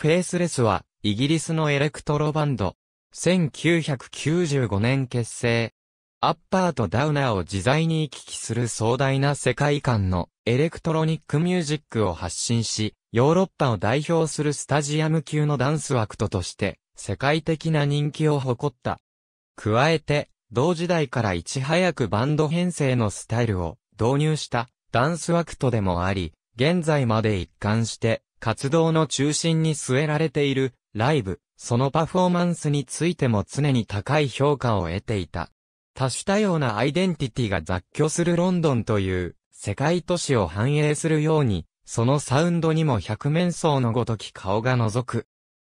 フェイスレスは、イギリスのエレクトロバンド。1995年結成。アッパーとダウナーを自在に行き来する壮大な世界観のエレクトロニックミュージックを発信し、ヨーロッパを代表するスタジアム級のダンスワクトとして、世界的な人気を誇った。加えて、同時代からいち早くバンド編成のスタイルを導入したダンスワクトでもあり、現在まで一貫して活動の中心に据えられている、ライブ、そのパフォーマンスについても常に高い評価を得ていた。多種多様なアイデンティティが雑居するロンドンという、世界都市を反映するように、そのサウンドにも百面相のごとき顔が覗く。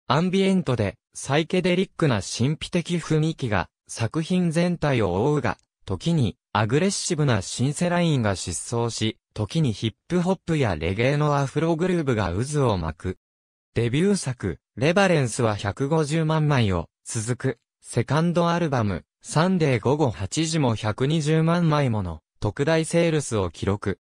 アンビエントでサイケデリックな神秘的雰囲気が作品全体を覆うが、時にアグレッシブなシンセラインが失踪し、時にヒップホップやレゲエのアフログルーブが渦を巻く。デビュー作、レバレンスは150万枚を、続く、セカンドアルバム、サンデー午後8時も120万枚もの、特大セールスを記録。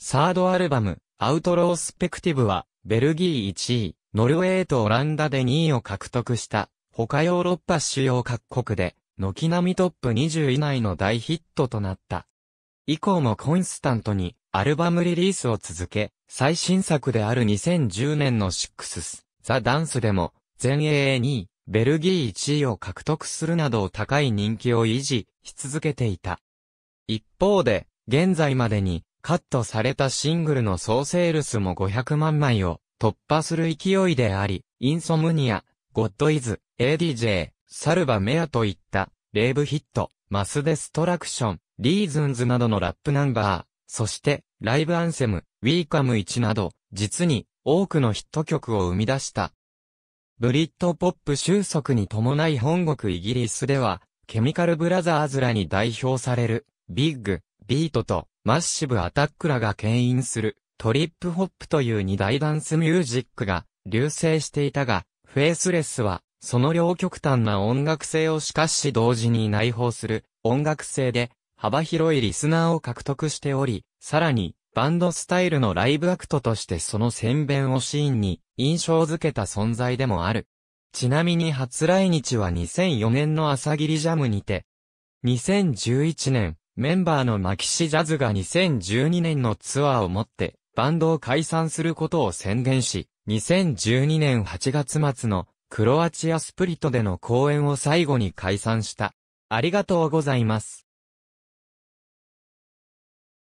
サードアルバム、アウトロースペクティブは、ベルギー1位、ノルウェーとオランダで2位を獲得した、他ヨーロッパ主要各国で、軒並みトップ20以内の大ヒットとなった。以降もコンスタントにアルバムリリースを続け、最新作である2010年のシックス、ザ・ダンスでも、全英2位、ベルギー1位を獲得するなど高い人気を維持し続けていた。一方で、現在までにカットされたシングルの総セールスも500万枚を突破する勢いであり、インソムニア、ゴッドイズ、ADJ、サルバメアといった、レーブヒット、マスデストラクション、リーズンズなどのラップナンバー、そして、ライブアンセム、ウィーカム1など、実に多くのヒット曲を生み出した。ブリッドポップ収束に伴い本国イギリスでは、ケミカルブラザーズらに代表される、ビッグ、ビートと、マッシブアタックらが牽引する、トリップホップという二大ダンスミュージックが、流星していたが、フェイスレスは、その両極端な音楽性をしかし同時に内包する音楽性で幅広いリスナーを獲得しており、さらにバンドスタイルのライブアクトとしてその宣伝をシーンに印象づけた存在でもある。ちなみに初来日は2004年の朝霧ジャムにて、2011年、メンバーのマキシジャズが2012年のツアーをもって、バンドを解散することを宣言し、2012年8月末のクロアチアスプリトでの公演を最後に解散した。ありがとうございます。